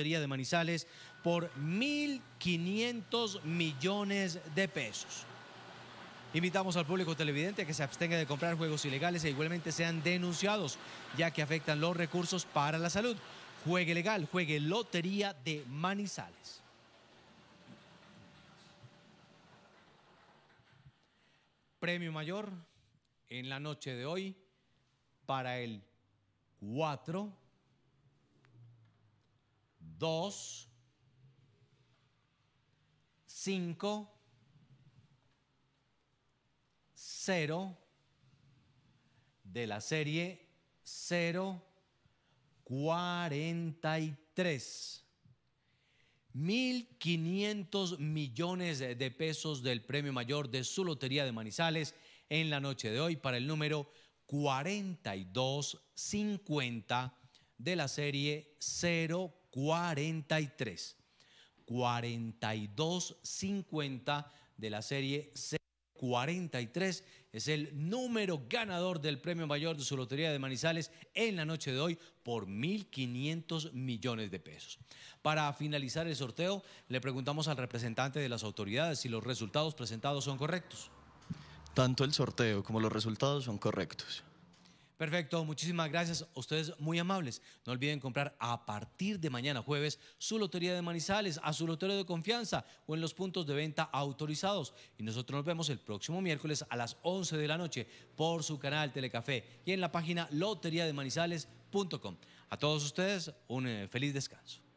Lotería de Manizales por 1.500 millones de pesos. Invitamos al público televidente a que se abstenga de comprar juegos ilegales e igualmente sean denunciados, ya que afectan los recursos para la salud. Juegue legal, juegue Lotería de Manizales. Premio mayor en la noche de hoy para el 4 2, 5, 0 de la serie 043. 1.500 millones de pesos del premio mayor de su lotería de Manizales en la noche de hoy para el número 4250 de la serie 043. 43. 4250 de la serie C. 43 es el número ganador del premio mayor de su lotería de Manizales en la noche de hoy por 1.500 millones de pesos. Para finalizar el sorteo, le preguntamos al representante de las autoridades si los resultados presentados son correctos. Tanto el sorteo como los resultados son correctos. Perfecto, muchísimas gracias. Ustedes muy amables. No olviden comprar a partir de mañana jueves su lotería de Manizales a su lotería de confianza o en los puntos de venta autorizados. Y nosotros nos vemos el próximo miércoles a las 11 de la noche por su canal Telecafé y en la página loteriademanizales.com. A todos ustedes un eh, feliz descanso.